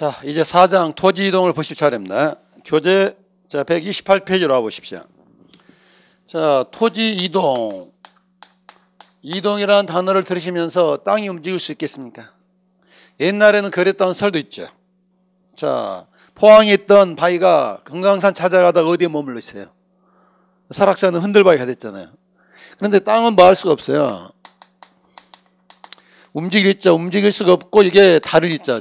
자, 이제 4장 토지 이동을 보실 차례입니다. 교재 자, 128페이지로 와 보십시오. 자, 토지 이동. 이동이라는 단어를 들으시면서 땅이 움직일 수 있겠습니까? 옛날에는 그랬던 설도 있죠. 자, 포항에 있던 바위가 금강산 찾아가다 어디에 머물러 있어요? 설악산은 흔들바위가 됐잖아요. 그런데 땅은 뭐할 수가 없어요. 움직일 자, 움직일 수가 없고 이게 다를 이자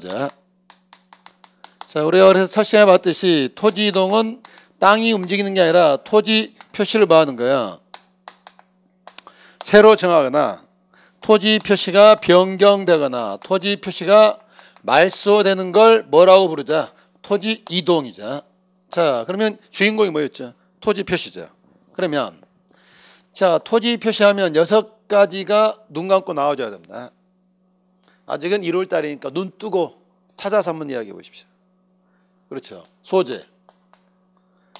자, 우리가 그래서 첫 시간에 봤듯이 토지 이동은 땅이 움직이는 게 아니라 토지 표시를 봐하는 거야. 새로 정하거나 토지 표시가 변경되거나 토지 표시가 말소되는 걸 뭐라고 부르자? 토지 이동이자. 자, 그러면 주인공이 뭐였죠? 토지 표시죠. 그러면 자, 토지 표시하면 여섯 가지가 눈 감고 나와줘야 됩니다. 아직은 1월 달이니까 눈 뜨고 찾아서 한번 이야기해 보십시오. 그렇죠. 소재,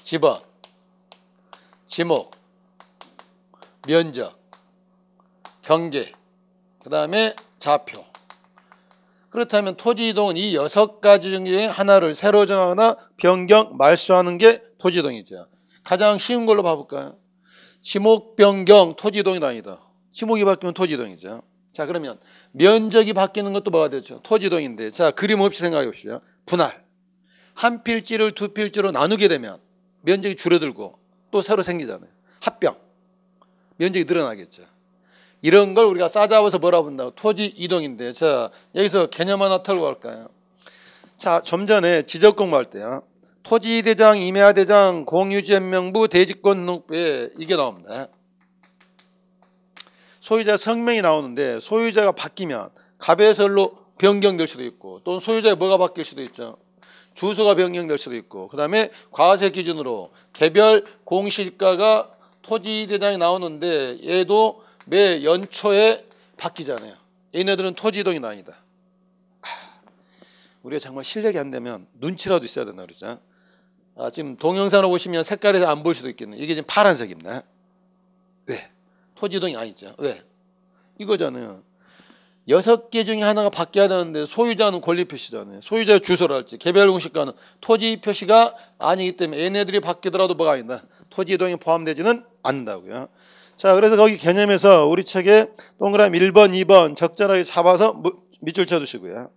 집안, 지목, 면적, 경계, 그 다음에 좌표. 그렇다면 토지 이동은 이 여섯 가지 중에 하나를 새로 정하거나 변경, 말소하는 게 토지 이동이죠. 가장 쉬운 걸로 봐볼까요? 지목 변경 토지 이동이 아니다. 지목이 바뀌면 토지 이동이죠. 자 그러면 면적이 바뀌는 것도 뭐가 되죠? 토지 이동인데 자 그림 없이 생각해 보시죠. 분할. 한 필지를 두 필지로 나누게 되면 면적이 줄어들고 또 새로 생기잖아요. 합병. 면적이 늘어나겠죠. 이런 걸 우리가 싸잡아서 뭐라 본다고? 토지 이동인데. 자, 여기서 개념 하나 털고 갈까요? 자, 좀 전에 지적 공부할 때요. 토지대장, 임야대장, 공유지연명부, 대지권 등부에 이게 나옵니다. 소유자 성명이 나오는데 소유자가 바뀌면 갑에설로 변경될 수도 있고 또는 소유자의 뭐가 바뀔 수도 있죠. 주소가 변경될 수도 있고 그다음에 과세 기준으로 개별 공시가가 토지 대장이 나오는데 얘도 매 연초에 바뀌잖아요. 얘네들은 토지 이동이 나니다. 우리가 정말 실력이 안 되면 눈치라도 있어야 된다 그러죠. 아, 지금 동영상으로 보시면 색깔이 안 보일 수도 있겠네. 이게 지금 파란색입니다. 왜? 토지 이동이 아니죠. 왜? 이거잖아요. 여섯 개 중에 하나가 바뀌어야 되는데 소유자는 권리 표시잖아요. 소유자의 주소랄지 개별 공시가는 토지 표시가 아니기 때문에 얘네들이 바뀌더라도 뭐가 아니다. 토지 이동이 포함되지는 않는다고요. 자, 그래서 거기 개념에서 우리 책에 동그라미 1번, 2번 적절하게 잡아서 밑줄 쳐주시고요.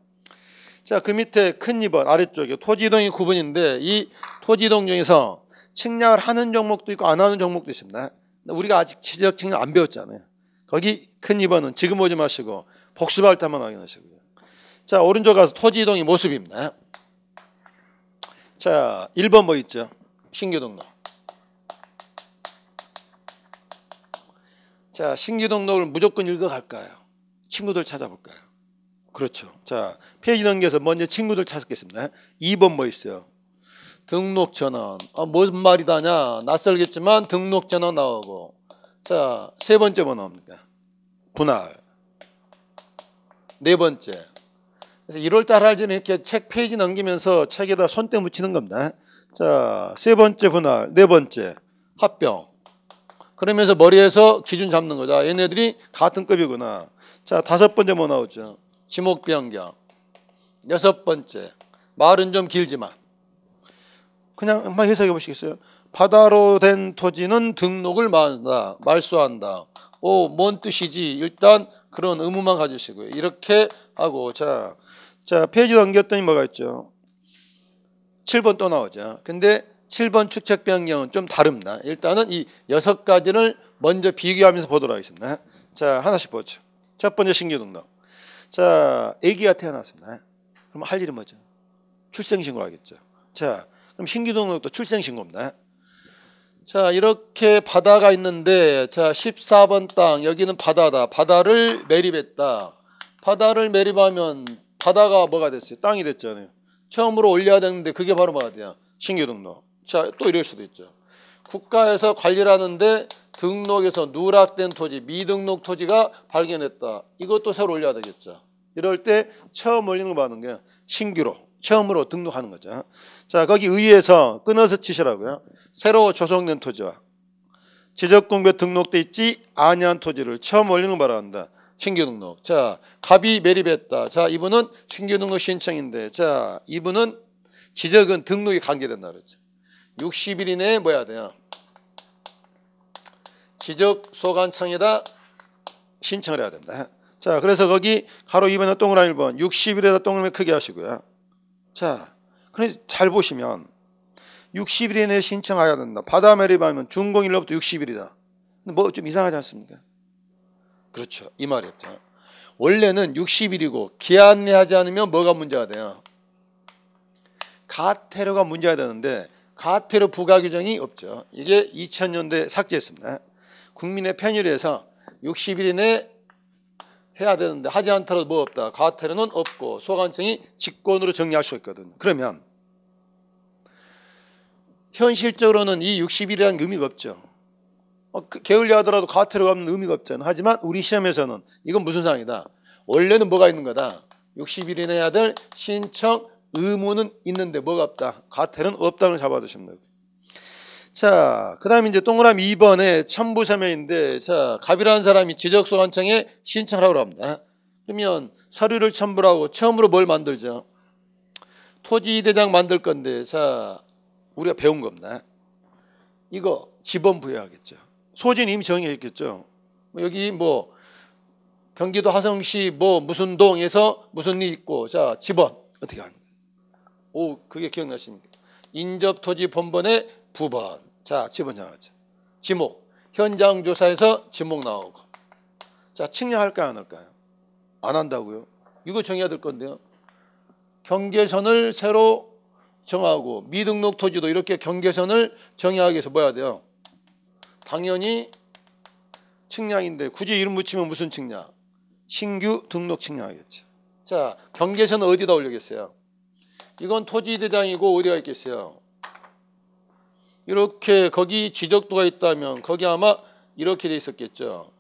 자, 그 밑에 큰 2번 아래쪽에 토지 이동이 구분인데 이 토지 이동 중에서 측량을 하는 종목도 있고 안 하는 종목도 있습니다. 우리가 아직 지적 측량 안 배웠잖아요. 거기 큰 2번은 지금 오지 마시고 복습할 때만 확인하시고요. 자, 오른쪽 가서 토지 이동의 모습입니다. 자, 1번 뭐 있죠? 신규등록. 자, 신규등록을 무조건 읽어갈까요? 친구들 찾아볼까요? 그렇죠. 자, 페이지 넘겨서 먼저 친구들 찾겠습니다. 2번 뭐 있어요? 등록 전원. 아, 무슨 말이다냐? 낯설겠지만 등록 전원 나오고. 자, 세 번째 뭐 나옵니까? 분할. 네 번째. 그래서 1월달 할지는 이렇게 책 페이지 넘기면서 책에다 손때 묻히는 겁니다. 자, 세 번째 분할, 네 번째. 합병. 그러면서 머리에서 기준 잡는 거죠 아, 얘네들이 같은 급이구나. 자, 다섯 번째 뭐 나오죠? 지목 변경. 여섯 번째. 말은 좀 길지만. 그냥 한번 해석해 보시겠어요? 바다로 된 토지는 등록을 말한다. 말소한다. 오, 뭔 뜻이지? 일단 그런 의무만 가지시고요. 이렇게 하고 자, 자 페이지 넘겼더니 뭐가 있죠? 7번 또 나오죠. 근데 7번 축척 변경은 좀 다릅니다. 일단은 이 여섯 가지를 먼저 비교하면서 보도록 하겠습니다. 자, 하나씩 보죠. 첫 번째 신기 등록. 자, 아기가 태어났습니다. 그럼 할 일이 뭐죠? 출생신고를 하겠죠. 자, 그럼 신기 등록도 출생신고입니다. 자, 이렇게 바다가 있는데, 자, 14번 땅, 여기는 바다다. 바다를 매립했다. 바다를 매립하면 바다가 뭐가 됐어요? 땅이 됐잖아요. 처음으로 올려야 되는데 그게 바로 뭐가 돼요? 신규 등록. 자, 또 이럴 수도 있죠. 국가에서 관리를 하는데 등록에서 누락된 토지, 미등록 토지가 발견했다. 이것도 새로 올려야 되겠죠. 이럴 때 처음 올리는 거 받는 게 신규로, 처음으로 등록하는 거죠. 자, 거기 의해서 끊어서 치시라고요. 새로 조성된 토지와 지적공부에 등록돼 있지 아니한 토지를 처음 올리는 바란다. 신규 등록. 자, 갑이 매립했다. 자, 이분은 신규 등록 신청인데, 자, 이분은 지적은 등록이 관계된다 그랬죠. 60일 이내에 뭐 해야 돼요? 지적 소관청에다 신청을 해야 됩니다. 자, 그래서 거기 가로 2번에 동그라미 1번, 60일에다 동그라미 크게 하시고요. 자, 그래서 그러니까 잘 보시면 60일 이내에 신청해야 된다. 바다 매립하면 준공일로부터 60일이다. 뭐 좀 이상하지 않습니까? 그렇죠. 이 말이었죠. 원래는 60일이고 기한내 하지 않으면 뭐가 문제가 돼요? 가태료가 문제가 되는데 가태료 부과 규정이 없죠. 이게 2000년대 삭제했습니다. 국민의 편의에서 60일 이내 해야 되는데 하지 않더라도 뭐 없다. 과태료는 없고 소관청이 직권으로 정리할 수 있거든. 그러면 현실적으로는 이 60일이라는 의미가 없죠. 어, 그 게을리하더라도 과태료가 없는 의미가 없잖아. 하지만 우리 시험에서는 이건 무슨 상황이다. 원래는 뭐가 있는 거다. 60일 이내야 될 신청 의무는 있는데 뭐가 없다. 과태료는 없다는 잡아두시면 돼요. 자, 그 다음에 이제 동그라미 2번에 첨부서명인데 자, 갑이라는 사람이 지적소 관청에 신청하라고 합니다. 그러면 서류를 첨부하고 처음으로 뭘 만들죠? 토지대장 만들 건데, 자, 우리가 배운 겁니다. 이거 지번 부여하겠죠. 소진 이미 정의했겠죠. 뭐 여기 뭐 경기도 화성시 뭐 무슨 동에서 무슨 일 있고 자 지번 어떻게 하는? 오 그게 기억나십니까? 인접토지 본번의 부번 자 지번 정하죠. 지목 현장 조사에서 지목 나오고 자 측량할까요 안 할까요? 안 한다고요? 이거 정해야 될 건데요. 경계선을 새로 정하고 미등록 토지도 이렇게 경계선을 정의하기 위해서 뭐야 돼요? 당연히 측량인데 굳이 이름 붙이면 무슨 측량? 신규 등록 측량이겠죠. 자 경계선 어디다 올리겠어요? 이건 토지 대장이고 어디가 있겠어요? 이렇게 거기 지적도가 있다면 거기 아마 이렇게 돼 있었겠죠.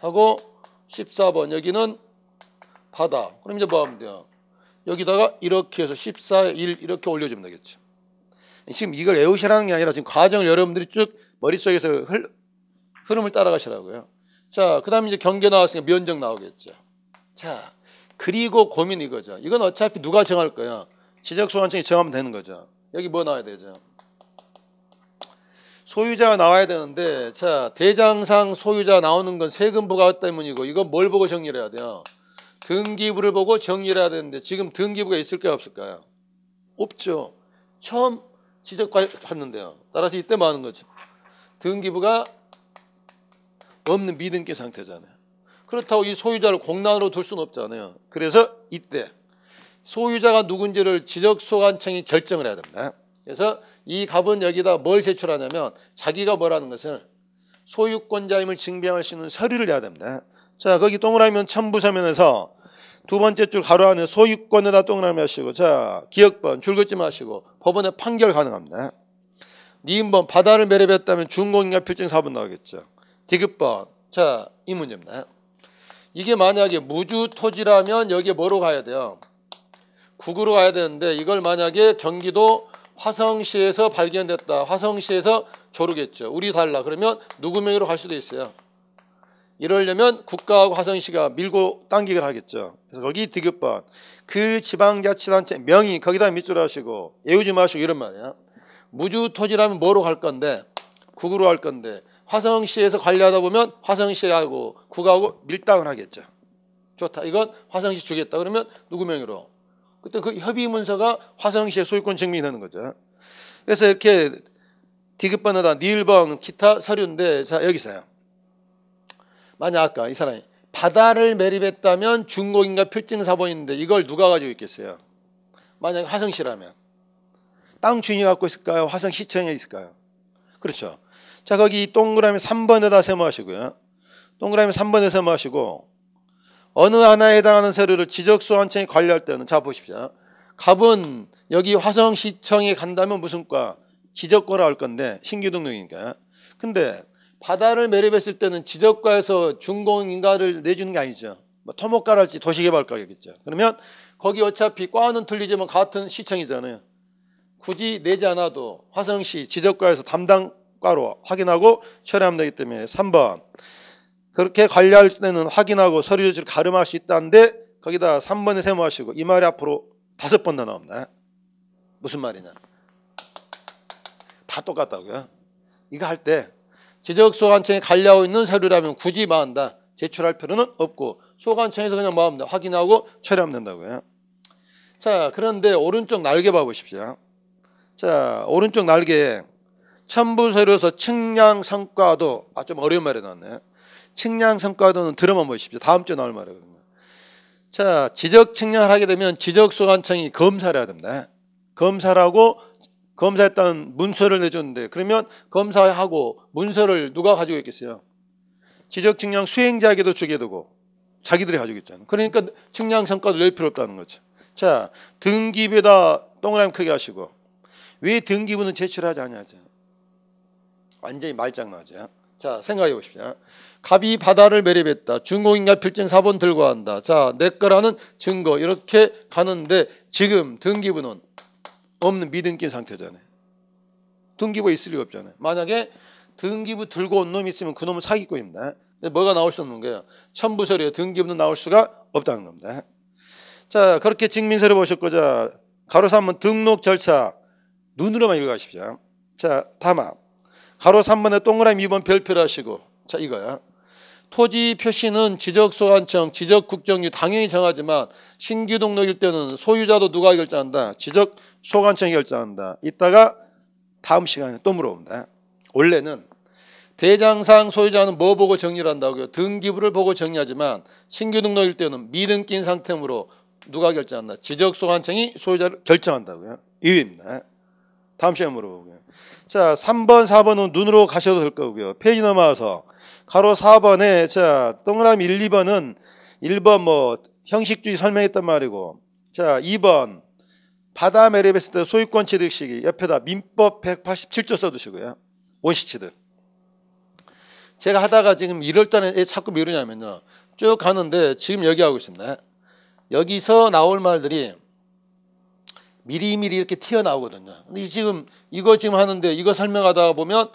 하고 14번 여기는 바다. 그럼 이제 뭐 하면 돼요? 여기다가 이렇게 해서 14에 1 이렇게 올려주면 되겠죠. 지금 이걸 애우시라는 게 아니라 지금 과정을 여러분들이 쭉 머릿속에서 흘, 흐름을 따라가시라고요. 자, 그 다음에 이제 경계 나왔으니까 면적 나오겠죠. 자, 그리고 고민 이거죠. 이건 어차피 누가 정할 거야? 지적소관청이 정하면 되는 거죠. 여기 뭐 나와야 되죠? 소유자가 나와야 되는데 자 대장상 소유자 나오는 건 세금 부가 때문이고 이건 뭘 보고 정리를 해야 돼요? 등기부를 보고 정리를 해야 되는데 지금 등기부가 있을까요 없을까요? 없죠. 처음 지적받는데요. 따라서 이때 뭐 하는 거죠? 등기부가 없는 미등기 상태잖아요. 그렇다고 이 소유자를 공란으로 둘 수는 없잖아요. 그래서 이때 소유자가 누군지를 지적소관청이 결정을 해야 됩니다. 그래서 이 갑은 여기다 뭘 제출하냐면 자기가 뭐라는 것을 소유권자임을 증명할 수 있는 서류를 내야 됩니다. 자, 거기 동그라미면 첨부서면에서 두 번째 줄 가로 안에 소유권에다 동그라미 하시고 자, 기억번 줄 긋지 마시고 법원에 판결 가능합니다. 니은번 바다를 매립했다면 준공인가 필증 사번 나오겠죠. 디귿번 자, 이 문제입니다. 이게 만약에 무주 토지라면 여기에 뭐로 가야 돼요? 국으로 가야 되는데 이걸 만약에 경기도 화성시에서 발견됐다. 화성시에서 조르겠죠. 우리 달라. 그러면 누구 명의로 갈 수도 있어요. 이러려면 국가하고 화성시가 밀고 당기기를 하겠죠. 그래서 거기 디귿번 그 지방자치단체 명의 거기다 밑줄 하시고 예우지 마시고 이런 말이야. 무주토지라면 뭐로 갈 건데 국으로 할 건데 화성시에서 관리하다 보면 화성시하고 국하고 밀당을 하겠죠. 좋다. 이건 화성시 주겠다. 그러면 누구 명의로? 그때 그 협의 문서가 화성시의 소유권 증명이 되는 거죠. 그래서 이렇게 디귿번에다 니을번 기타 서류인데 자 여기서요. 만약 아까 이 사람이 바다를 매립했다면 중공인가 필증사본인데 이걸 누가 가지고 있겠어요? 만약 화성시라면 땅 주인이 갖고 있을까요? 화성시청에 있을까요? 그렇죠. 자 거기 동그라미 3번에다 세모하시고요. 동그라미 3번에 세모하시고 어느 하나에 해당하는 세로를 지적소환청이 관리할 때는 자 보십시오. 갑은 여기 화성시청에 간다면 무슨 과? 지적과라 할 건데 신규 등록이니까. 근데 바다를 매립했을 때는 지적과에서 준공인가를 내주는 게 아니죠. 뭐 토목가랄지 도시개발가겠죠. 그러면 거기 어차피 과는 틀리지만 같은 시청이잖아요. 굳이 내지 않아도 화성시 지적과에서 담당과로 확인하고 처리하면 되기 때문에 3번 그렇게 관리할 때는 확인하고 서류 조치를 가름할 수 있다는데 거기다 3번에 세모하시고 이 말이 앞으로 다섯 번더 나옵니다. 무슨 말이냐. 다 똑같다고요. 이거 할때 지적 소관청에 갈려고 있는 서류라면 굳이 마한다. 제출할 필요는 없고 소관청에서 그냥 마합니다. 확인하고 처리하면 된다고요. 자 그런데 오른쪽 날개 봐보십시오. 자 오른쪽 날개 첨부 서류에서 측량 성과도 아 좀 어려운 말이 나왔네. 측량 성과도는 들어만 보십시오. 다음 주에 나올 말이거든요. 자 지적 측량을 하게 되면 지적 소관청이 검사를 해야 됩니다. 검사를하고 검사했던 문서를 내줬는데 그러면 검사하고 문서를 누가 가지고 있겠어요? 지적 측량 수행자에게도 주게 되고 자기들이 가지고 있잖아요. 그러니까 측량 성과도 낼 필요 없다는 거죠. 자, 등기부에다 동그라미 크게 하시고 왜 등기부는 제출하지 않냐죠. 완전히 말장난하죠. 자, 생각해 보십시오. 갑이 바다를 매립했다. 중공인가 필증 사본 들고 한다. 자, 내 거라는 증거 이렇게 가는데 지금 등기부는 없는 믿등기 상태잖아요. 등기부 있을 리 없잖아요. 만약에 등기부 들고 온 놈이 있으면 그 놈은 사기꾼입니다. 뭐가 나올 수 없는 거예요. 천부설이에 등기부는 나올 수가 없다는 겁니다. 자 그렇게 증민서를 보셨고자 가로 3번 등록 절차 눈으로만 읽어가십시오. 자 다만 가로 3번에 동그라미 2번 별표를 하시고 자 이거야. 토지 표시는 지적소관청, 지적국정局 당연히 정하지만 신규 등록일 때는 소유자도 누가 결정한다. 지적소관청이 결정한다. 이따가 다음 시간에 또물어봅니다 원래는 대장상 소유자는 뭐 보고 정리를 한다고요? 등기부를 보고 정리하지만 신규 등록일 때는 미등기인 상태므로 누가 결정한다? 지적소관청이 소유자를 결정한다고요. 이유입니다. 다음 시간에 물어보고요. 자, 3번, 4번은 눈으로 가셔도 될 거고요. 페이지 넘어와서 가로 4번에 자 동그라미 1, 2번은 1번 뭐 형식주의 설명했단 말이고 자 2번 바다 메리베스때 소유권 취득 시기 옆에다 민법 187조 써두시고요. 원시취득. 제가 하다가 지금 1월달에 자꾸 미루냐면요. 쭉 가는데 지금 여기 하고 있습니다. 여기서 나올 말들이 미리미리 이렇게 튀어나오거든요. 근데 지금 이거 지금 하는데 이거 설명하다 보면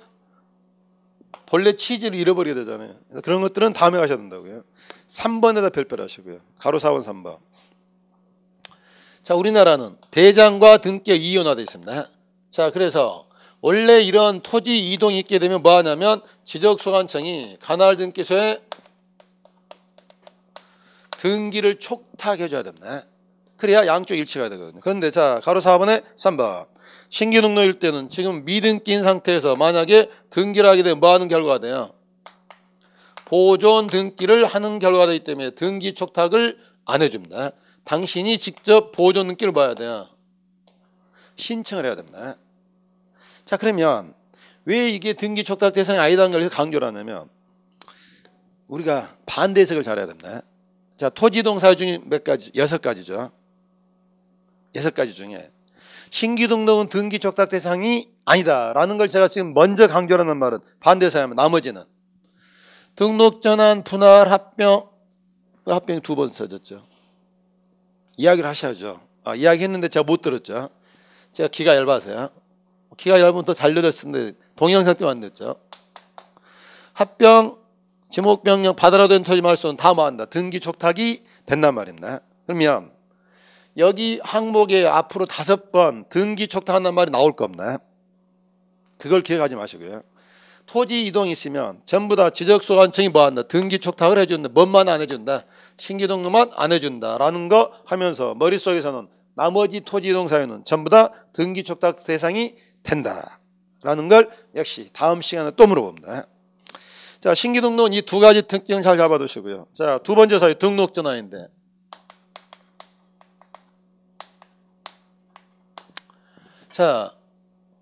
본래 치즈를 잃어버리게 되잖아요. 그러니까 그런 것들은 다음에 가셔야 된다고요. 3번에다 별별하시고요. 가로 4번 3번. 자, 우리나라는 대장과 등께 이온화되어 있습니다. 자, 그래서 원래 이런 토지 이동이 있게 되면 뭐 하냐면 지적소관청이 가나알 등기소에 등기를 촉탁해줘야 됩니다. 그래야 양쪽 일치가 되거든요. 그런데 자, 가로 4번에 3번. 신기 능력일 때는 지금 미등 낀 상태에서 만약에 등기를 하게 되면 뭐 하는 결과가 돼요? 보존 등기를 하는 결과가 되기 때문에 등기 촉탁을 안 해줍니다. 당신이 직접 보존 등기를 봐야 돼요. 신청을 해야 됩니다. 자 그러면 왜 이게 등기 촉탁 대상이 아니다는 걸 강조를 하냐면 우리가 반대 해석을 잘해야 됩니다. 자 토지동 사 중에 몇 가지 여섯 가지죠. 여섯 가지 중에 신규 등록은 등기 촉탁 대상이 아니다라는 걸 제가 지금 먼저 강조하는 말은 반대사야면 나머지는 등록 전환 분할 합병 그 합병이 두 번 써졌죠. 이야기를 하셔야죠. 아, 이야기했는데 제가 못 들었죠. 제가 기가 얇아서요. 기가 얇으면 더잘 들렸는데 동영상 때문에 안 됐죠. 합병 지목명령 받아라도 엔터지 말소는 다 모한다. 등기 촉탁이 된단 말입니다. 그러면 여기 항목에 앞으로 다섯 번 등기 촉탁한단 말이 나올 겁나요 그걸 기억하지 마시고요. 토지 이동 있으면 전부 다 지적소관청이 뭐 한다. 등기 촉탁을 해준다. 뭔만 안 해준다. 신기 등록만 안 해준다라는 거 하면서 머릿속에서는 나머지 토지 이동 사유는 전부 다 등기 촉탁 대상이 된다라는 걸 역시 다음 시간에 또 물어봅니다. 자, 신기 등록은 이 두 가지 특징 을잘 잡아두시고요. 자, 두 번째 사유 등록 전화인데 자,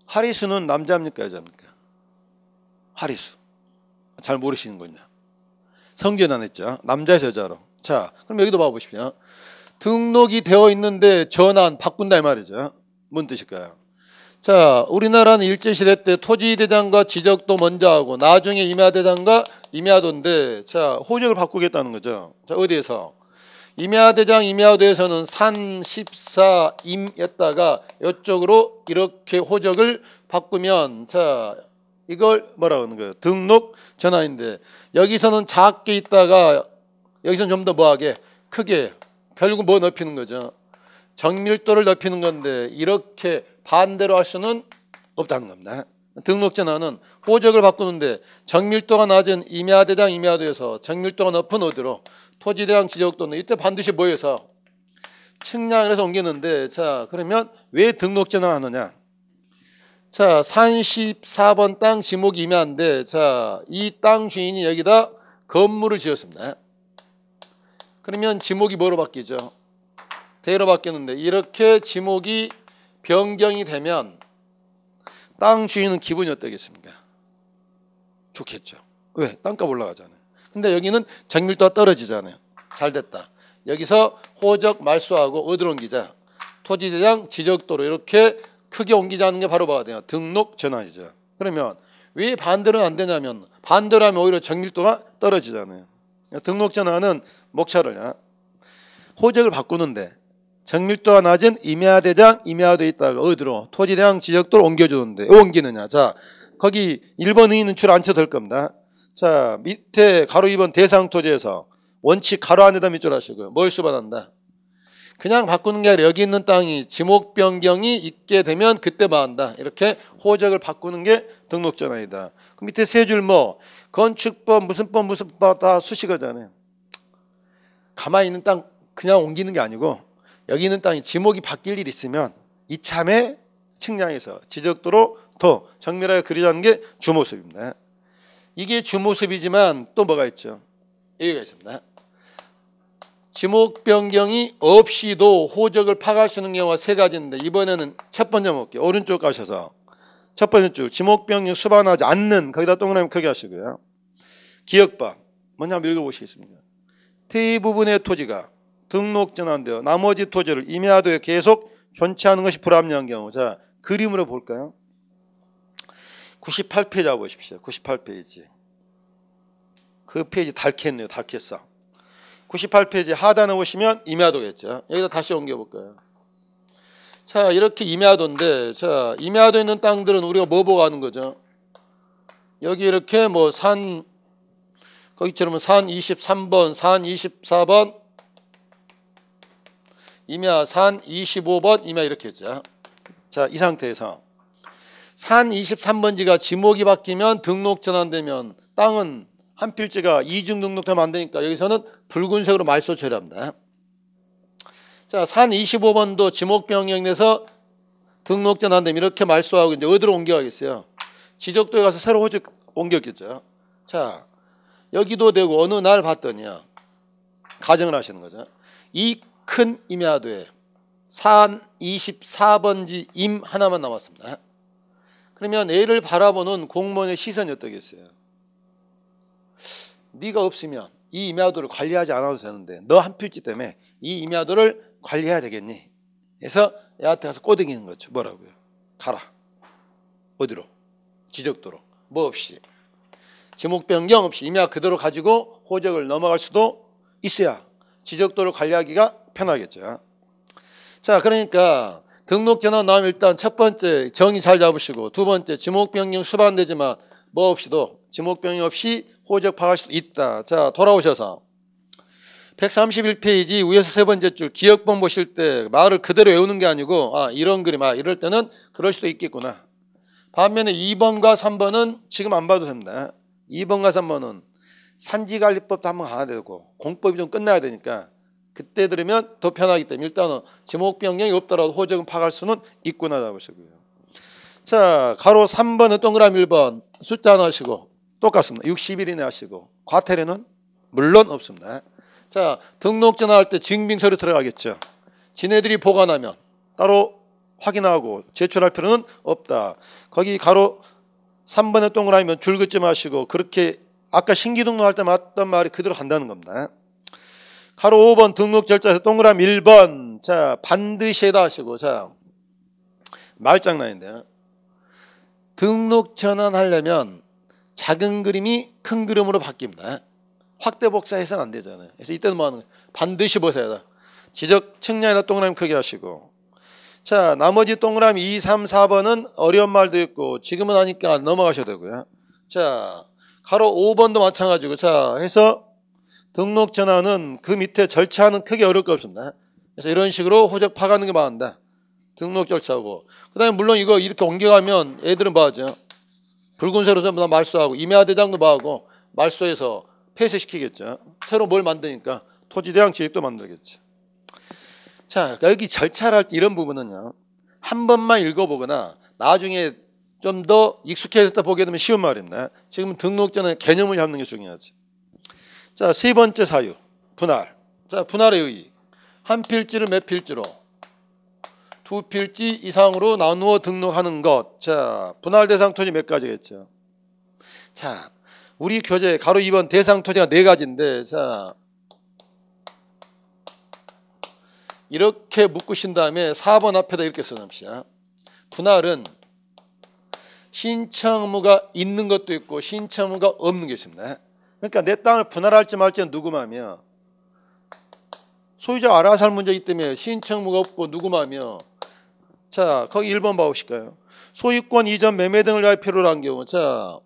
하리수는 남자입니까 여자입니까? 하리수. 잘 모르시는군요. 성전 안 했죠. 남자 여자로. 자, 그럼 여기도 봐보십시오. 등록이 되어 있는데 전환 바꾼다 이 말이죠. 뭔 뜻일까요? 자, 우리나라는 일제시대 때 토지대장과 지적도 먼저 하고 나중에 임야대장과 임야도인데 자, 호적을 바꾸겠다는 거죠. 자, 어디에서? 임야대장 임야대에서는 산, 십사, 임였다가 이쪽으로 이렇게 호적을 바꾸면 자 이걸 뭐라고 하는 거예요? 등록 전환인데 여기서는 작게 있다가 여기서는 좀 더 뭐하게 크게 결국 뭐 넓히는 거죠? 정밀도를 넓히는 건데 이렇게 반대로 할 수는 없다는 겁니다. 등록 전환은 호적을 바꾸는데 정밀도가 낮은 임야대장 임야도에서 정밀도가 높은 어디로 토지에 대한 지적 도는 이때 반드시 모여서 측량을 해서 옮기는데 자 그러면 왜 등록전을 하느냐 자 34번 땅 지목이 임야인데 자이 땅 주인이 여기다 건물을 지었습니다 그러면 지목이 뭐로 바뀌죠 대로 바뀌었는데 이렇게 지목이 변경이 되면 땅 주인은 기분이 어떠겠습니까 좋겠죠 왜 땅값 올라가잖아요 근데 여기는 정밀도가 떨어지잖아요. 잘 됐다. 여기서 호적 말소하고 어디로 옮기자. 토지대장 지적도로 이렇게 크게 옮기자는 게 바로 뭐가 돼요? 등록 전환이죠. 그러면 왜 반대로 는안 되냐면 반대로 하면 오히려 정밀도가 떨어지잖아요. 그러니까 등록 전환은 목차를 호적을 바꾸는데 정밀도가 낮은 임야대장 임야도에 있다가 어디로 토지대장 지적도로 옮겨주는데 왜 옮기느냐 자 거기 1번 의인은 줄안 쳐도 될 겁니다 자, 밑에 가로 2번 대상토지에서 원칙 가로 안에다 밑줄 하시고요. 뭘 수반한다? 그냥 바꾸는 게 아니라 여기 있는 땅이 지목 변경이 있게 되면 그때 말한다. 이렇게 호적을 바꾸는 게 등록 전환이다. 그 밑에 세 줄 뭐 건축법 무슨 법 무슨 법 다 수식어잖아요. 가만히 있는 땅 그냥 옮기는 게 아니고 여기 있는 땅이 지목이 바뀔 일이 있으면 이참에 측량해서 지적도로 더 정밀하게 그리자는 게 주모습입니다. 이게 주모습이지만 또 뭐가 있죠? 여기가 있습니다. 지목 변경이 없이도 호적을 파악수 있는 경우가 세 가지인데 이번에는 첫 번째 먹기 오른쪽 가셔서 첫 번째 줄 지목 변경 수반하지 않는 거기다 동그라미 크게 하시고요. 기억방 먼저 한번 읽어보시겠습니다. 대부분의 토지가 등록 전환되어 나머지 토지를 임야도에 계속 존치하는 것이 불합리한 경우 자 그림으로 볼까요? 98페이지 보십시오. 98페이지. 그 페이지 달캐네요. 달캐어 98페이지 하단에 보시면 임야도겠죠. 여기서 다시 옮겨볼까요? 자 이렇게 임야도인데 자 임야도에 있는 땅들은 우리가 뭐 보고 하는 거죠? 여기 이렇게 뭐 산 거기처럼 산 23번, 산 24번, 임야 산 25번, 임야 이렇게 했죠. 자이 상태에서 산 23번지가 지목이 바뀌면 등록 전환되면 땅은 한 필지가 이중 등록되면 안 되니까 여기서는 붉은색으로 말소 처리합니다. 자, 산 25번도 지목 변경돼서 등록 전환되면 이렇게 말소하고 이제 어디로 옮겨가겠어요? 지적도에 가서 새로 호직 옮겼겠죠. 자, 여기도 되고 어느 날 봤더니요. 가정을 하시는 거죠. 이 큰 임야도에 산 24번지 임 하나만 남았습니다. 그러면 애를 바라보는 공무원의 시선이 어떠겠어요? 네가 없으면 이 임야도를 관리하지 않아도 되는데 너 한 필지 때문에 이 임야도를 관리해야 되겠니? 그래서 애한테 가서 꼬드기는 거죠. 뭐라고요? 가라. 어디로? 지적도로. 뭐 없이. 제목 변경 없이 임야 그대로 가지고 호적을 넘어갈 수도 있어야 지적도를 관리하기가 편하겠죠. 자, 그러니까 등록 전환 나면 일단 첫 번째 정의 잘 잡으시고 두 번째 지목 병경 수반되지만 뭐 없이도 지목 병경 없이 호적 파악할 수 있다. 자 돌아오셔서 131페이지 위에서 세 번째 줄 기억본 보실 때 말을 그대로 외우는 게 아니고 아 이런 그림 아 이럴 때는 그럴 수도 있겠구나. 반면에 2번과 3번은 지금 안 봐도 됩니다. 2번과 3번은 산지관리법도 한번 가야 되고 공법이 좀 끝나야 되니까 그때 들으면 더 편하기 때문에 일단은 제목 변경이 없더라도 호적은 파악할 수는 있구나라고 보시고요. 자, 가로 3번은 동그라미 1번 숫자 넣으시고 똑같습니다. 60일이내 하시고 과태료는 물론 없습니다. 자, 등록증 나올 때 증빙서류 들어가겠죠. 지네들이 보관하면 따로 확인하고 제출할 필요는 없다. 거기 가로 3번의 동그라미면 줄 긋지 마시고 그렇게 아까 신규 등록할 때 맞던 말이 그대로 한다는 겁니다. 가로 5번 등록 절차에서 동그라미 1번. 자, 반드시 해다 하시고. 자. 말장난인데. 등록 전환하려면 작은 그림이 큰 그림으로 바뀝니다. 확대 복사해서는 안 되잖아요. 그래서 이때는 뭐 하는 거예요? 반드시 보세요. 지적 측량이나 동그라미 크게 하시고. 자, 나머지 동그라미 2, 3, 4번은 어려운 말도 있고 지금은 하니까 넘어가셔도 되고요. 자, 가로 5번도 마찬가지고 자, 해서 등록 전환은 그 밑에 절차는 크게 어려울 게 없습니다. 그래서 이런 식으로 호적 파가는 게 많은데 등록 절차고 그다음에 물론 이거 이렇게 옮겨가면 애들은 봐야죠. 붉은새로 전부 다 말소하고 임야 대장도 봐하고 뭐 말소해서 폐쇄시키겠죠. 새로 뭘 만드니까 토지 대항 지역도 만들겠죠. 자 그러니까 여기 절차를 할때 이런 부분은요 한 번만 읽어보거나 나중에 좀 더 익숙해졌다 보게 되면 쉬운 말입니다. 지금 등록 전에 개념을 잡는 게 중요하지. 자, 세 번째 사유. 분할. 자, 분할의 의의. 한 필지를 몇 필지로? 두 필지 이상으로 나누어 등록하는 것. 자, 분할 대상 토지 몇 가지겠죠? 자, 우리 교재 가로 2번 대상 토지가 네 가지인데, 자, 이렇게 묶으신 다음에 4번 앞에다 이렇게 써놓읍시다. 분할은 신청 의무가 있는 것도 있고 신청 의무가 없는 게 있습니다. 그러니까 내 땅을 분할할지 말지 누구 맘이야? 소유자 알아서 할 문제이기 때문에 신청무가 없고 누구 맘이야? 자, 거기 1번 봐보실까요? 소유권 이전 매매 등을 위하 필요로 한 경우 자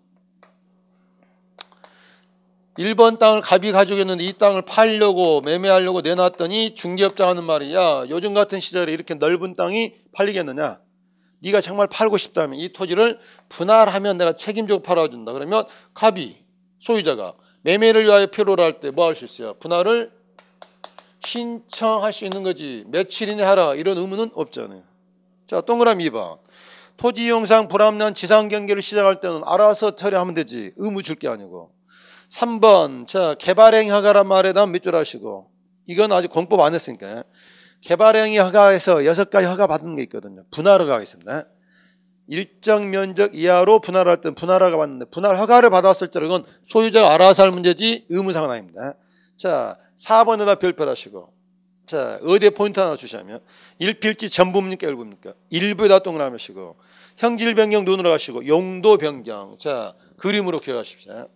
1번 땅을 갑이 가지고 있는데 이 땅을 팔려고 매매하려고 내놨더니 중개업자 하는 말이 야 요즘 같은 시절에 이렇게 넓은 땅이 팔리겠느냐 네가 정말 팔고 싶다면 이 토지를 분할하면 내가 책임지고 팔아준다 그러면 갑이 소유자가 매매를 위하여 필요로 할때 뭐 할 수 있어요? 분할을 신청할 수 있는 거지 며칠 이내 하라 이런 의무는 없잖아요. 자 동그라미 2번 토지 이용상 불합리한 지상 경계를 시작할 때는 알아서 처리하면 되지 의무 줄 게 아니고 3번 자 개발행위 허가란 말에 대한 밑줄 하시고 이건 아직 공법 안 했으니까 개발행위 허가에서 6 가지 허가 받은 게 있거든요. 분할 허가가 있습니다. 일정 면적 이하로 분할할 때 분할허가 받는데 분할 허가를 받았을 때 이건 소유자가 알아서 할 문제지 의무상은 아닙니다. 자 4번에다 별표하시고 자 어디에 포인트 하나 주시면 1필지 전부입니까 일부입니까? 일부에다 동그라미 하시고 형질 변경 눈으로 하시고 용도 변경 자 그림으로 기억하십시오.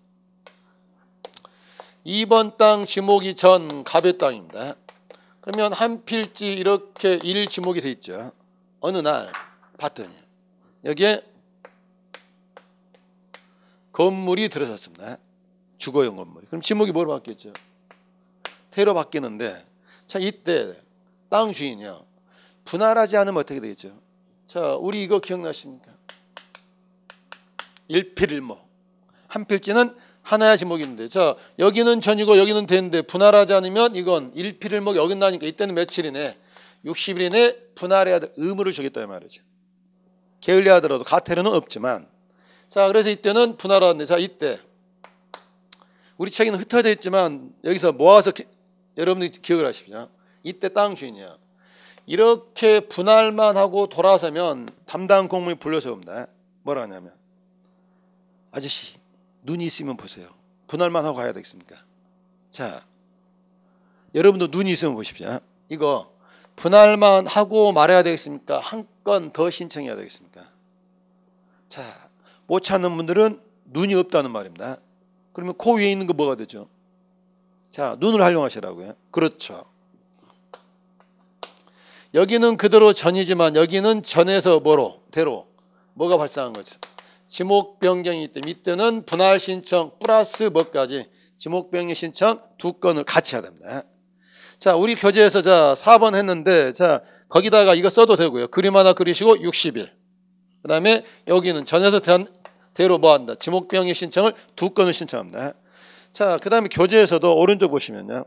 2번 땅 지목이 전 갑의 땅입니다. 그러면 한 필지 이렇게 1 지목이 돼 있죠. 어느 날 봤더니 여기에 건물이 들어섰습니다. 주거용 건물. 그럼 지목이 뭐로 바뀌었죠? 해로 바뀌는데 자 이때 땅 주인이요 분할하지 않으면 어떻게 되겠죠? 자 우리 이거 기억나십니까? 일필일목 한 필지는 하나의 지목인데 자 여기는 전이고 여기는 대인데 분할하지 않으면 이건 일필일목이 긴다니까 이때는 며칠이네 60일이네 분할해야 될 의무를 주겠다 말이죠. 게을리하더라도 가태료는 없지만 자 그래서 이때는 분할하는데 자 이때 우리 책에는 흩어져 있지만 여기서 모아서 기, 여러분들이 기억을 하십시오. 이때 땅 주인이야. 이렇게 분할만 하고 돌아서면 담당 공무원이 불러서옵니다. 뭐라 하냐면 아저씨 눈이 있으면 보세요. 분할만 하고 가야 되겠습니까? 자 여러분도 눈이 있으면 보십시오. 이거 분할만 하고 말해야 되겠습니까? 한 건더 신청해야 되겠습니까 자, 못 찾는 분들은 눈이 없다는 말입니다. 그러면 코 위에 있는 거 뭐가 되죠? 자, 눈을 활용하시라고요. 그렇죠. 여기는 그대로 전이지만 여기는 전에서 뭐로 대로 뭐가 발생한 거죠. 지목 변경이 있다. 밑에는 분할 신청 플러스 뭐까지 지목 변경 신청 두 건을 같이 해야 됩니다. 자, 우리 교재에서 자 4번 했는데 자 거기다가 이거 써도 되고요. 그림 하나 그리시고 60일. 그 다음에 여기는 전에서 대한 대로 뭐 한다. 지목병의 신청을 두 건을 신청합니다. 자, 그 다음에 교재에서도 오른쪽 보시면요.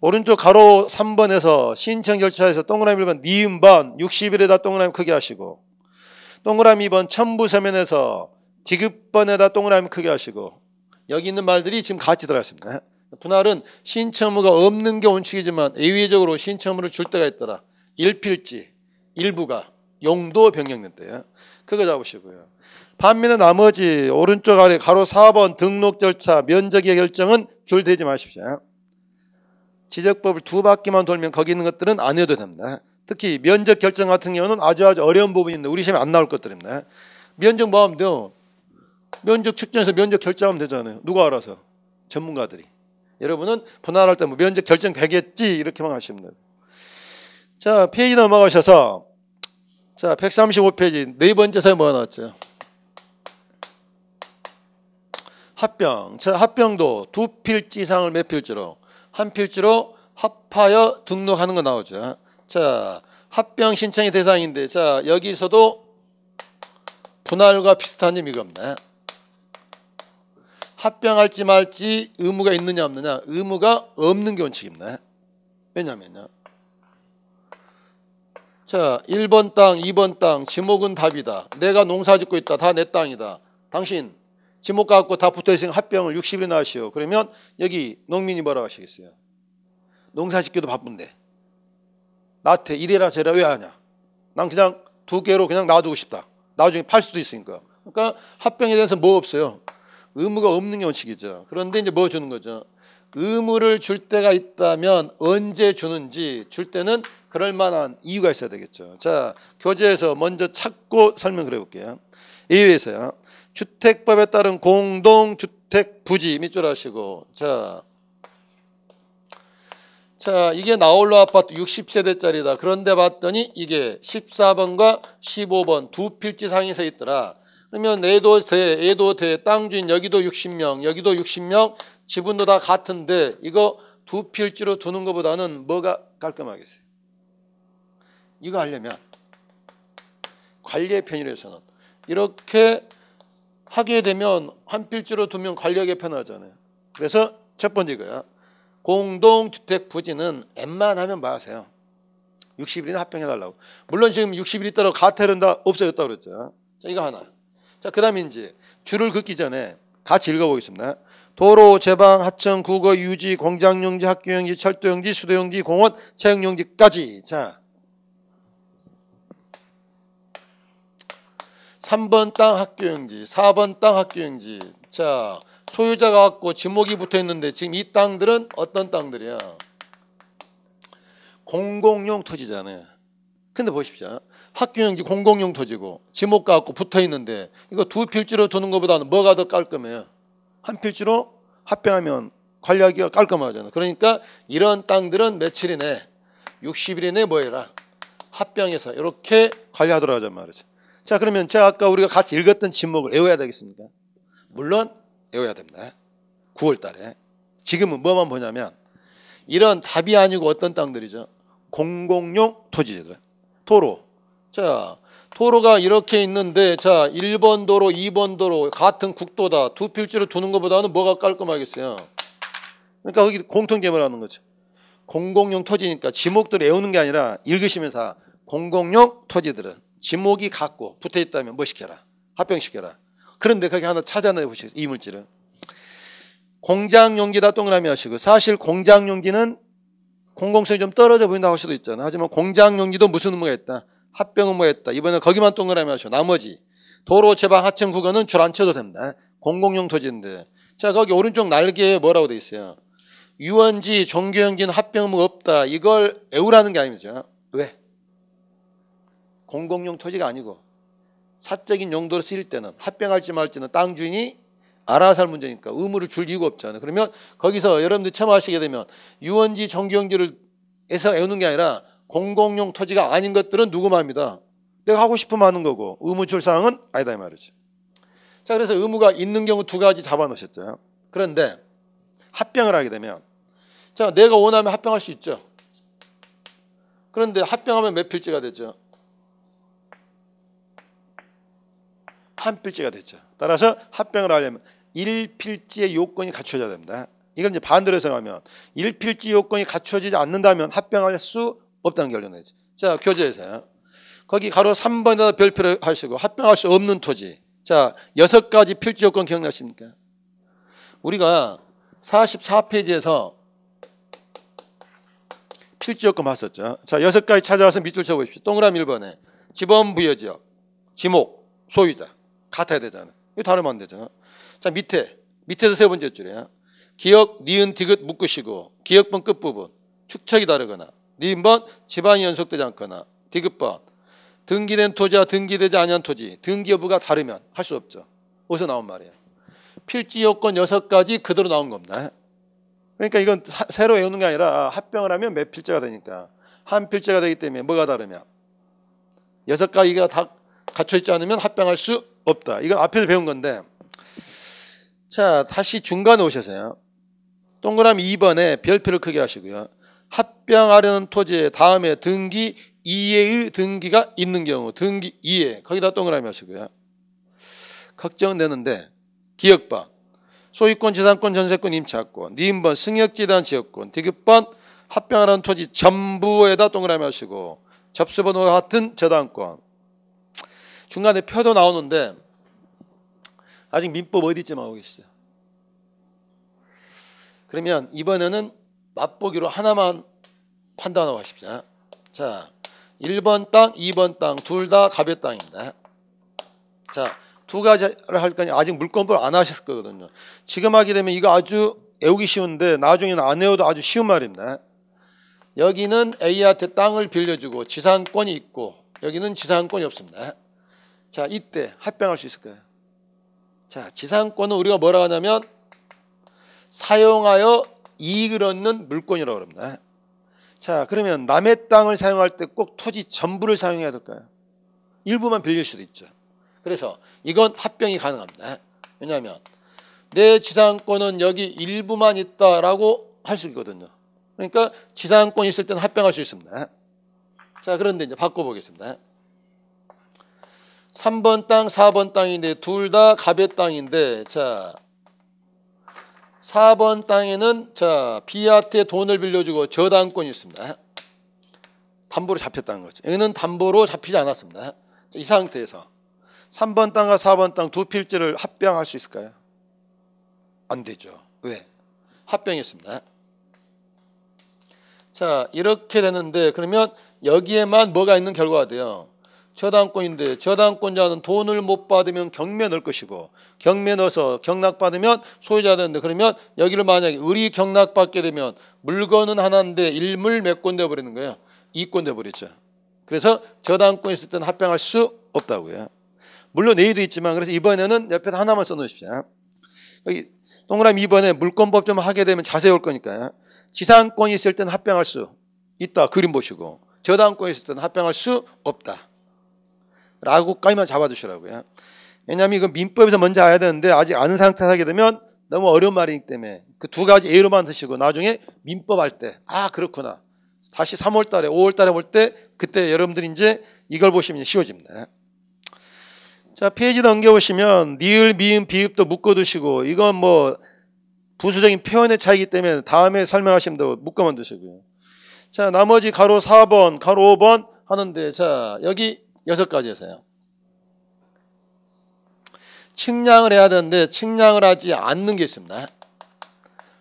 오른쪽 가로 3번에서 신청 절차에서 동그라미 1번 니은 번 60일에다 동그라미 크게 하시고 동그라미 2번 첨부 서면에서 디귿번에다 동그라미 크게 하시고 여기 있는 말들이 지금 같이 들어있습니다. 분할은 신청무가 없는 게 원칙이지만 예외적으로 신청무를 줄 때가 있더라. 일필지 일부가 용도 변경된대요. 그거 잡으시고요. 반면에 나머지 오른쪽 아래 가로 4번 등록 절차 면적의 결정은 줄대지 마십시오. 지적법을 두 바퀴만 돌면 거기 있는 것들은 안 해도 됩니다. 특히 면적 결정 같은 경우는 아주 아주 어려운 부분인데 우리 시험에 안 나올 것들입니다. 면적 뭐 하면 돼요? 면적 측정에서 면적 결정하면 되잖아요. 누가 알아서? 전문가들이. 여러분은 분할할 때뭐 면적 결정 되겠지 이렇게만 하시면 돼요. 자, 페이지 넘어가셔서 자, 135페이지 네 번째 사에 뭐가 나왔죠? 합병. 자, 합병도 두 필지상을 몇 필지로 한 필지로 합하여 등록하는 거 나오죠. 자, 합병 신청의 대상인데 자, 여기서도 분할과 비슷한 점이 이겁니 합병할지 말지 의무가 있느냐 없느냐 의무가 없는 게 원칙입니다. 왜냐면요. 자, 1번 땅, 2번 땅, 지목은 답이다. 내가 농사 짓고 있다. 다 내 땅이다. 당신 지목 갖고 다 붙어 있으니 합병을 60이나 하시오. 그러면 여기 농민이 뭐라고 하시겠어요? 농사 짓기도 바쁜데. 나한테 이래라 저래라 왜 하냐? 난 그냥 두 개로 그냥 놔두고 싶다. 나중에 팔 수도 있으니까. 그러니까 합병에 대해서 뭐 없어요? 의무가 없는 게 원칙이죠. 그런데 이제 뭐 주는 거죠? 의무를 줄 때가 있다면 언제 주는지 줄 때는 그럴 만한 이유가 있어야 되겠죠. 자, 교재에서 먼저 찾고 설명을 해볼게요. 1에서요. 주택법에 따른 공동주택 부지 밑줄 하시고 자, 자 이게 나홀로 아파트 60세대짜리다. 그런데 봤더니 이게 14번과 15번 두 필지 상에서 있더라. 그러면 애도대, 애도대, 땅주인 여기도 60명, 여기도 60명, 지분도 다 같은데 이거 두 필지로 두는 것보다는 뭐가 깔끔하겠어요? 이거 하려면 관리의 편의에서는 이렇게 하게 되면 한 필지로 두면 관리하기 편하잖아요. 그래서 첫 번째 거야. 공동주택 부지는 웬만하면 마세요. 60일이나 합병해달라고. 물론 지금 60일 이다가 가태는 다 없어졌다고 그랬죠. 자, 이거 하나. 자, 그 다음에 이제 줄을 긋기 전에 같이 읽어보겠습니다. 도로, 제방, 하천, 국어, 유지, 공장용지, 학교용지, 철도용지, 수도용지, 공원, 체육용지까지. 자, 3번 땅학교인지 4번 땅학교인지 자, 소유자가 갖고 지목이 붙어 있는데 지금 이 땅들은 어떤 땅들이야? 공공용 토지잖아요. 근데 보십시오. 학교용지 공공용 토지고 지목 갖고 붙어 있는데 이거 두 필지로 두는 것보다는 뭐가 더 깔끔해요? 한 필지로 합병하면 관리하기가 깔끔하잖아. 그러니까 이런 땅들은 며칠 이내, 60일 이내 뭐해라 합병해서 이렇게 관리하도록 하자 말이죠. 자, 그러면 제가 아까 우리가 같이 읽었던 진목을 외워야 되겠습니까? 물론 외워야 됩니다. 9월 달에. 지금은 뭐만 보냐면 이런 답이 아니고 어떤 땅들이죠? 공공용 토지들. 도로. 자, 도로가 이렇게 있는데 자, 1번 도로, 2번 도로 같은 국도다. 두 필지로 두는 것보다는 뭐가 깔끔하겠어요? 그러니까 거기 공통 개발하는 거죠. 공공용 토지니까 지목들 외우는 게 아니라 읽으시면서 공공용 토지들은 지목이 같고 붙어 있다면 뭐 시켜라? 합병시켜라. 그런데 거기 하나 찾아내 보시오. 이물질을. 공장 용기다 동그라미 하시고 사실 공장 용기는 공공성이 좀 떨어져 보인다고 할 수도 있잖아. 하지만 공장 용기도 무슨 의무가 있다. 합병 의무가 있다. 이번에 거기만 동그라미 하셔. 나머지 도로 제방 하천 구간은 줄 안 쳐도 됩니다. 공공용 토지인데. 자 거기 오른쪽 날개에 뭐라고 돼 있어요? 유원지, 종교용지는 합병 의무가 없다. 이걸 애우라는 게 아닙니다. 공공용 토지가 아니고 사적인 용도로 쓰일 때는 합병할지 말지는 땅 주인이 알아서 할 문제니까 의무를 줄 이유가 없잖아요. 그러면 거기서 여러분들 체험하시게 되면 유원지 정경기를 에서 애우는 게 아니라 공공용 토지가 아닌 것들은 누구 만음니다 내가 하고 싶으면 하는 거고 의무 줄 사항은 아니다 이 말이지. 자 그래서 의무가 있는 경우 두 가지 잡아놓으셨죠. 그런데 합병을 하게 되면 자 내가 원하면 합병할 수 있죠. 그런데 합병하면 몇 필지가 되죠? 한 필지가 됐죠. 따라서 합병을 하려면 일필지의 요건이 갖춰져야 됩니다. 이걸 이제 반대로 생각하면 일필지 요건이 갖춰지지 않는다면 합병할 수 없다는 결론을 내죠. 자, 교재에서요. 거기 가로 3번에다 별표를 하시고 합병할 수 없는 토지. 자, 여섯 가지 필지 요건 기억나십니까? 우리가 44페이지에서 필지 요건 봤었죠. 자, 여섯 가지 찾아와서 밑줄 쳐보십시오. 동그라미 1번에 지번 부여 지역, 지목, 소유자. 같아야 되잖아. 이거 다르면 안 되잖아. 자, 밑에. 밑에서 세 번째 줄이야. 기억, 니은, 디귿 묶으시고, 기억번 끝부분, 축척이 다르거나, 니은번 지방이 연속되지 않거나, 디귿번, 등기된 토지와 등기되지 않은 토지, 등기 여부가 다르면 할 수 없죠. 어디서 나온 말이에요 필지 요건 여섯 가지 그대로 나온 겁니다. 그러니까 이건 사, 새로 외우는 게 아니라 합병을 하면 몇 필자가 되니까. 한 필자가 되기 때문에 뭐가 다르냐. 여섯 가지가 다 갖춰있지 않으면 합병할 수 없다. 이건 앞에서 배운 건데. 자, 다시 중간에 오셔서요. 동그라미 2번에 별표를 크게 하시고요. 합병하려는 토지에 다음에 등기 2의 등기가 있는 경우 등기 2에 거기다 동그라미 하시고요. 걱정되는데 기억봐. 소유권, 재산권 전세권, 임차권, 니은번 승역지단 지역권, 디귿번 합병하는 토지 전부에다 동그라미 하시고 접수번호 같은 저당권 중간에 표도 나오는데 아직 민법 어디쯤 하고 계시죠? 그러면 이번에는 맛보기로 하나만 판단하고 하십시오. 자, 1번 땅, 2번 땅, 둘다 갑의 땅입니다. 자, 두 가지를 할 거니 아직 물건볼 안 하셨을 거거든요. 지금 하게 되면 이거 아주 애우기 쉬운데 나중에는 안 외워도 아주 쉬운 말입니다. 여기는 A한테 땅을 빌려주고 지상권이 있고 여기는 지상권이 없습니다. 자, 이때 합병할 수 있을 거요 자, 지상권은 우리가 뭐라고 하냐면 사용하여 이익을 얻는 물권이라고 합니다. 자, 그러면 남의 땅을 사용할 때 꼭 토지 전부를 사용해야 될까요? 일부만 빌릴 수도 있죠. 그래서 이건 합병이 가능합니다. 왜냐하면 내 지상권은 여기 일부만 있다라고 할 수 있거든요. 그러니까 지상권 있을 때는 합병할 수 있습니다. 자, 그런데 이제 바꿔보겠습니다. 3번 땅, 4번 땅인데 둘다 갑의 땅인데 자 4번 땅에는 자비아테 돈을 빌려주고 저당권이 있습니다. 담보로 잡혔다는 거죠. 얘는 담보로 잡히지 않았습니다. 이 상태에서 3번 땅과 4번 땅 두 필지를 합병할 수 있을까요? 안 되죠. 왜? 합병했습니다. 자 이렇게 되는데 그러면 여기에만 뭐가 있는 결과가 돼요. 저당권인데 저당권자는 돈을 못 받으면 경매 넣을 것이고 경매 넣어서 경락받으면 소유자 되는데 그러면 여기를 만약에 을이 경락받게 되면 물건은 하나인데 일물 몇 권 돼버리는 거예요. 이권 돼버렸죠. 그래서 저당권 있을 때는 합병할 수 없다고요. 물론 A도 있지만 그래서 이번에는 옆에 하나만 써놓으십시오. 여기 동그라미 이번에 물권법 좀 하게 되면 자세히 올 거니까요. 지상권이 있을 때는 합병할 수 있다. 그림 보시고 저당권이 있을 때는 합병할 수 없다. 라고까지만 잡아두시라고요. 왜냐하면 이건 민법에서 먼저 알아야 되는데 아직 아는 상태에서 하게 되면 너무 어려운 말이기 때문에 그 두 가지 예로만 드시고 나중에 민법 할 때 아 그렇구나 다시 3월 달에 5월 달에 볼 때 그때 여러분들이 이제 이걸 보시면 쉬워집니다. 자 페이지 넘겨보시면 니을 미음 비읍도 묶어두시고 이건 뭐 부수적인 표현의 차이기 때문에 다음에 설명하시면 더 묶어만 두시고요. 자 나머지 가로 4번 가로 5번 하는데 자 여기 여섯 가지에서요. 측량을 해야 되는데 측량을 하지 않는 게 있습니다.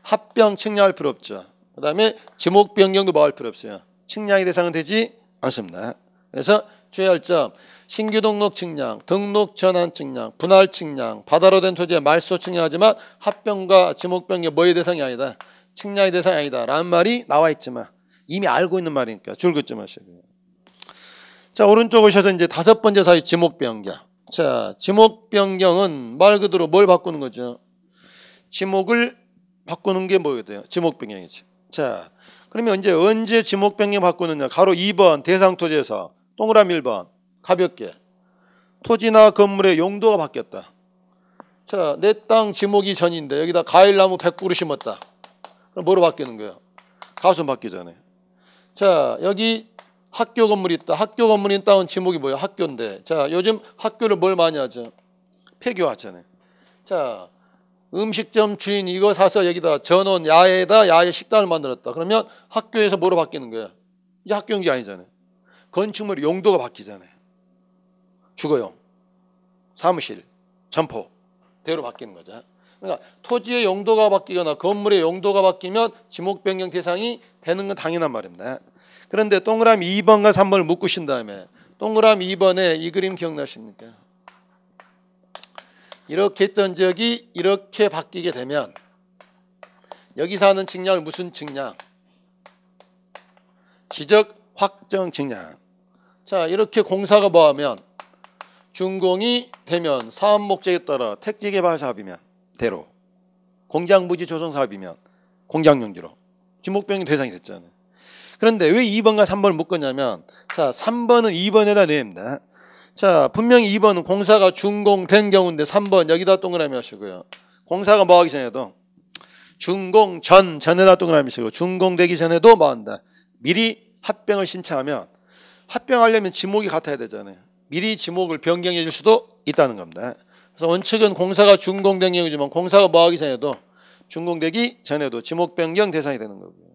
합병 측량할 필요 없죠. 그 다음에 지목 변경도 뭐 할 필요 없어요. 측량의 대상은 되지 않습니다. 그래서 주의할 점 신규 등록 측량, 등록 전환 측량, 분할 측량, 바다로 된 토지의 말소 측량하지만 합병과 지목 변경 뭐의 대상이 아니다. 측량의 대상이 아니다. 라는 말이 나와 있지만 이미 알고 있는 말이니까 줄긋지 마시고요. 자, 오른쪽 오셔서 이제 다섯 번째 사유 지목 변경. 자, 지목 변경은 말 그대로 뭘 바꾸는 거죠? 지목을 바꾸는 게 뭐가 돼요? 지목 변경이지. 자, 그러면 이제 언제 지목 변경 바꾸느냐? 가로 2번 대상 토지에서 동그라미 1번 가볍게 토지나 건물의 용도가 바뀌었다. 자, 내 땅 지목이 전인데 여기다 가일나무 100그루 심었다. 그럼 뭐로 바뀌는 거예요? 가수 바뀌잖아요. 자, 여기 학교 건물이 있다. 학교 건물이 따온 지목이 뭐예요? 학교인데. 자, 요즘 학교를 뭘 많이 하죠? 폐교하잖아요. 자, 음식점 주인 이거 사서 여기다 전원 야외에다 야외 식당을 만들었다. 그러면 학교에서 뭐로 바뀌는 거야? 이제 학교 인지 아니잖아요. 건축물 용도가 바뀌잖아요. 주거용, 사무실, 점포 대로 바뀌는 거죠. 그러니까 토지의 용도가 바뀌거나 건물의 용도가 바뀌면 지목 변경 대상이 되는 건 당연한 말입니다. 그런데 동그라미 2번과 3번을 묶으신 다음에 동그라미 2번에 이 그림 기억나십니까? 이렇게 했던 적이 이렇게 바뀌게 되면 여기서 하는 측량을 무슨 측량? 지적 확정 측량. 자 이렇게 공사가 뭐하면 준공이 되면 사업 목적에 따라 택지 개발 사업이면 대로 공장 부지 조성 사업이면 공장 용지로 주목병이 대상이 됐잖아요. 그런데 왜 2번과 3번을 묶었냐면 자 3번은 2번에다 내 냅니다. 자 분명히 2번은 공사가 준공된 경우인데 3번 여기다 동그라미 하시고요. 공사가 뭐 하기 전에도 준공 전 전에다 동그라미 하시고 준공되기 전에도 뭐 한다. 미리 합병을 신청하면 합병하려면 지목이 같아야 되잖아요. 미리 지목을 변경해 줄 수도 있다는 겁니다. 그래서 원칙은 공사가 준공된 경우지만 공사가 뭐 하기 전에도 준공되기 전에도 지목 변경 대상이 되는 거고요.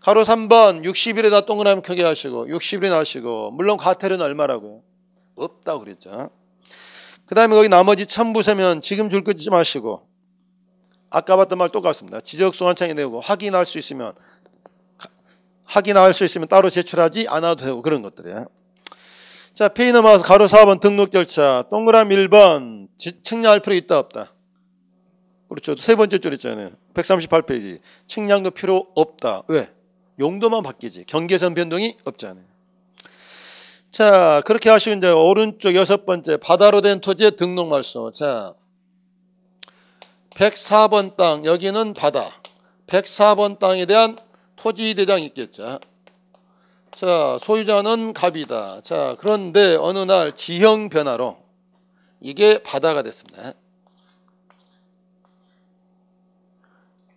가로 3번 60일에다 동그라미 크게 하시고 60일이 나시고 물론 과태료는 얼마라고요? 없다 고 그랬죠. 그 다음에 거기 나머지 천부 세면 지금 줄 끄지 마시고 아까 봤던 말 똑같습니다. 지적 소환창이 되고 확인할 수 있으면 확인할 수 있으면 따로 제출하지 않아도 되고 그런 것들이에요 자, 페이 넘어서 가로 4번 등록 절차. 동그라미 1번 측량할 필요 있다 없다. 그렇죠. 세 번째 줄 있잖아요. 138페이지. 측량도 필요 없다. 왜? 용도만 바뀌지 경계선 변동이 없잖아요. 자 그렇게 하시고 이제 오른쪽 여섯 번째 바다로 된 토지의 등록 말소 자 104번 땅 여기는 바다 104번 땅에 대한 토지 대장 있겠죠. 자 소유자는 갑이다. 자 그런데 어느 날 지형 변화로 이게 바다가 됐습니다.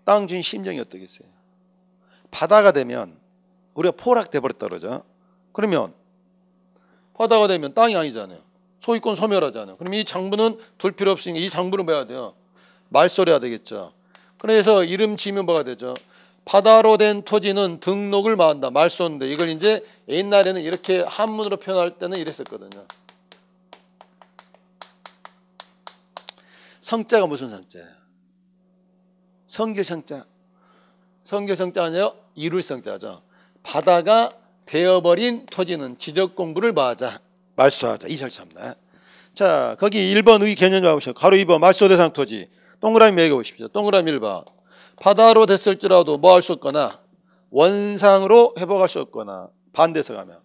땅주 심정이 어떻겠어요? 바다가 되면 우리가 포락돼 버렸다 그러죠. 그러면 바다가 되면 땅이 아니잖아요. 소유권 소멸하잖아요. 그럼 이 장부는 둘 필요 없으니까 이 장부는 뭐야 돼요? 말소리야 되겠죠. 그래서 이름 지면 뭐가 되죠? 바다로 된 토지는 등록을 마한다. 말소인데 이걸 이제 옛날에는 이렇게 한문으로 표현할 때는 이랬었거든요. 성자가 무슨 성자예요? 성교 성자. 성교 성자 아니에요? 이룰성자죠. 바다가 되어버린 토지는 지적 공부를 마하자. 말소하자. 이절차 3나. 자, 거기 1번의 개념 잡으시고 가로 2번 말소 대상 토지. 동그라미 매겨 보십시오. 동그라미 1번. 바다로 됐을지라도 뭐 할 수 없거나 원상으로 회복할 수 없거나 반대서 가면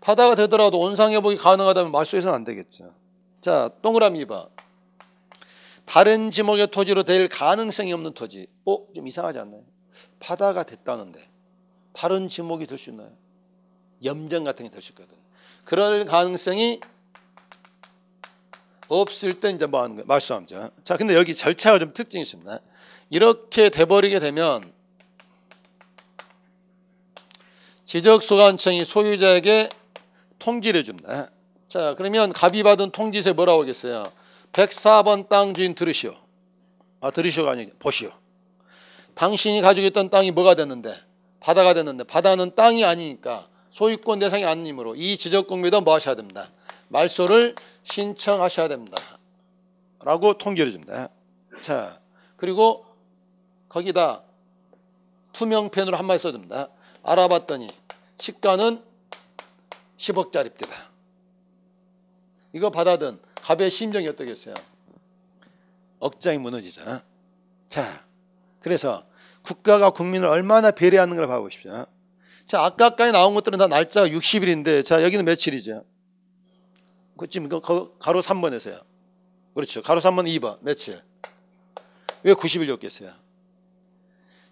바다가 되더라도 원상 회복이 가능하다면 말소에서는 안 되겠죠. 자, 동그라미 2번. 다른 지목의 토지로 될 가능성이 없는 토지. 어, 좀 이상하지 않나요? 바다가 됐다는데 다른 지목이 될 수 있나요? 염전 같은 게 될 수 있거든. 그럴 가능성이 없을 때 이제 뭐 하는 거예요? 말씀합니 자, 근데 여기 절차가 좀 특징이 있습니다. 이렇게 돼버리게 되면 지적소관청이 소유자에게 통지를 줍니다. 자, 그러면 갑이 받은 통지서에 뭐라고 하겠어요? 104번 땅 주인 들으시오. 아, 들으시오가 아니고 보시오. 당신이 가지고 있던 땅이 뭐가 됐는데 바다가 됐는데 바다는 땅이 아니니까 소유권 대상이 아니므로이 지적 공비도 뭐 하셔야 됩니다. 말소를 신청하셔야 됩니다. 라고 통계를 줍니다. 자, 그리고 거기다 투명펜으로 한마디 써야됩니다 알아봤더니 시가는 10억짜리입니다. 이거 받아든 갑의 심정이 어떠겠어요? 억장이 무너지죠. 자, 그래서 국가가 국민을 얼마나 배려하는걸 봐보십시오. 자, 아까까지 나온 것들은 다 날짜가 60일인데, 자, 여기는 며칠이죠? 그쯤, 가로 3번에서요. 그렇죠. 가로 3번 2번, 며칠. 왜9 0일이겠어요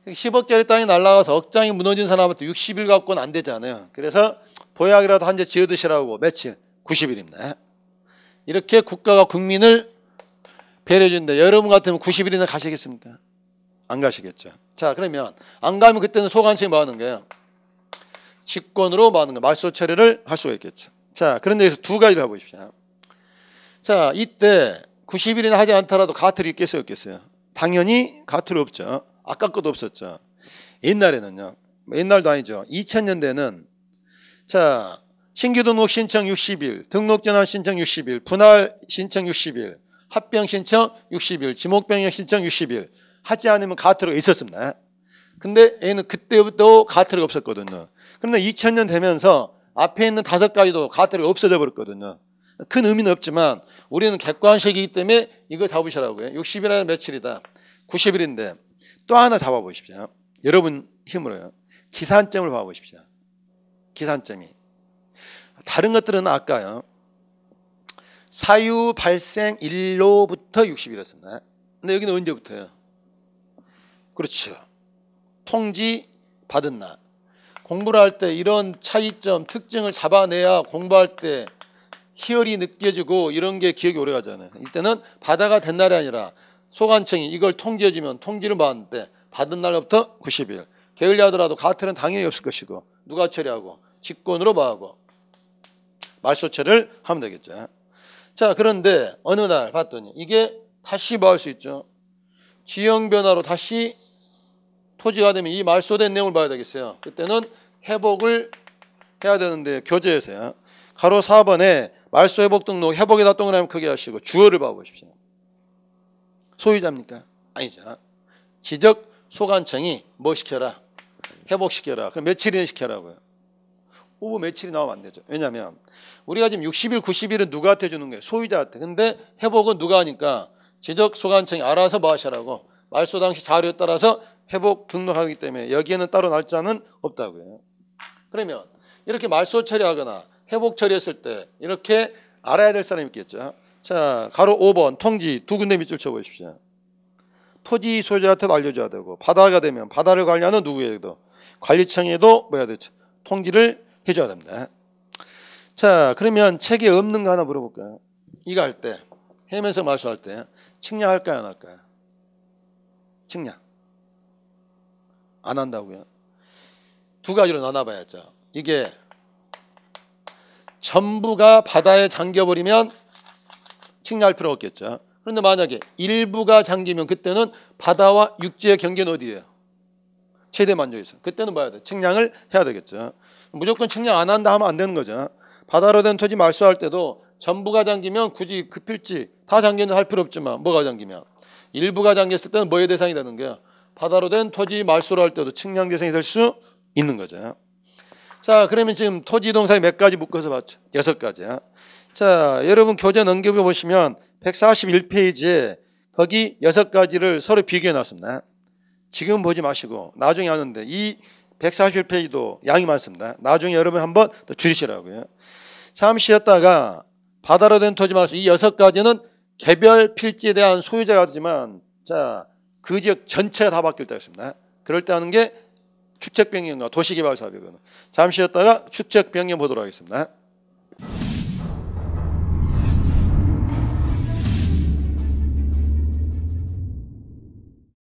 10억짜리 땅이 날라가서 억장이 무너진 사람한테 60일 갖고는 안 되잖아요. 그래서 보약이라도 한재 지어드시라고 며칠? 90일입니다. 이렇게 국가가 국민을 배려준다. 여러분 같으면 90일이나 가시겠습니까? 안 가시겠죠. 자 그러면 안 가면 그때는 소관청이뭐 하는 거예요? 직권으로 뭐 하는 거 말소 처리를 할 수가 있겠죠. 자 그런데 여기서 두 가지를 해보십시오. 자 이때 90일이나 하지 않더라도 가틀이 있겠어요 없겠어요? 당연히 가틀 없죠. 아까 것도 없었죠. 옛날에는요. 옛날도 아니죠. 2000년대는 자 신규 등록 신청 60일, 등록 전환 신청 60일, 분할 신청 60일, 합병 신청 60일, 지목변경 신청 60일, 하지 않으면 가트로가 있었습니다. 근데 얘는 그때부터 가트로가 없었거든요. 그런데 2000년 되면서 앞에 있는 다섯 가지도 가트로가 없어져 버렸거든요. 큰 의미는 없지만 우리는 객관식이기 때문에 이거 잡으시라고요. 60이라는 며칠이다. 90일인데 또 하나 잡아보십시오. 여러분 힘으로요. 기산점을 봐보십시오. 기산점이. 다른 것들은 아까요. 사유 발생 일로부터 60일이었습니다. 근데 여기는 언제부터요? 그렇죠. 통지 받은 날. 공부를 할 때 이런 차이점, 특징을 잡아내야 공부할 때 희열이 느껴지고 이런 게 기억이 오래 가잖아요. 이때는 바다가 된 날이 아니라 소관청이 이걸 통지해주면 통지를 받았는데 받은 날부터 90일. 게을리하더라도 가태는 당연히 없을 것이고 누가 처리하고 직권으로 뭐하고 말소처를 하면 되겠죠. 자 그런데 어느 날 봤더니 이게 다시 뭐 할 수 있죠. 지형 변화로 다시 토지가 되면 이 말소된 내용을 봐야 되겠어요. 그때는 회복을 해야 되는데 교재에서요. 가로 4번에 말소 회복 등록 회복에다 동그라미 크게 하시고 주어를 봐보십시오. 소유자입니까? 아니죠. 지적 소관청이 뭐 시켜라? 회복시켜라. 그럼 며칠 이나 시켜라고요. 오후 며칠이 나오면 안 되죠. 왜냐하면 우리가 지금 60일, 90일은 누구한테 주는 거예요? 소유자한테. 근데 회복은 누가 하니까 지적 소관청이 알아서 뭐 하시라고 말소 당시 자료에 따라서 회복 등록하기 때문에 여기에는 따로 날짜는 없다고요. 그러면 이렇게 말소 처리하거나 회복 처리했을 때 이렇게 알아야 될 사람이 있겠죠. 자, 가로 5번 통지 두 군데 밑줄 쳐 보십시오. 토지 소유자한테도 알려줘야 되고 바다가 되면 바다를 관리하는 누구에게도 관리청에도 뭐야 되죠. 통지를 해줘야 됩니다. 자, 그러면 책에 없는 거 하나 물어볼까요? 이거 할 때, 해면서 말소할 때 측량할까요, 안 할까요? 측량. 안 한다고요. 두 가지로 나눠봐야죠. 이게 전부가 바다에 잠겨버리면 측량할 필요 없겠죠. 그런데 만약에 일부가 잠기면 그때는 바다와 육지의 경계는 어디예요? 최대 만족에서. 그때는 봐야 돼. 측량을 해야 되겠죠. 무조건 측량 안 한다 하면 안 되는 거죠. 바다로 된 토지 말소할 때도 전부가 잠기면 굳이 급필지 다 잠기는 할 필요 없지만 뭐가 잠기면 일부가 잠겼을 때는 뭐의 대상이 되는 거야? 바다로 된 토지 말소를할 때도 측량 재생이 될 수 있는 거죠. 자, 그러면 지금 토지 동산이 몇 가지 묶어서 봤죠? 여섯 가지야. 자, 여러분 교재 넘겨보 시면 141페이지에 거기 여섯 가지를 서로 비교해 놨습니다. 지금 보지 마시고 나중에 하는데 이 141페이지도 양이 많습니다. 나중에 여러분 한번 더 줄이시라고요. 잠시 했다가 바다로 된 토지 말소 이 여섯 가지는 개별 필지에 대한 소유자가 되지만 자그 지역 전체가 다 바뀔 때였습니다. 그럴 때 하는 게 축적 변경과 도시개발 사업이거든요. 잠시 쉬었다가 축적 변경 보도록 하겠습니다.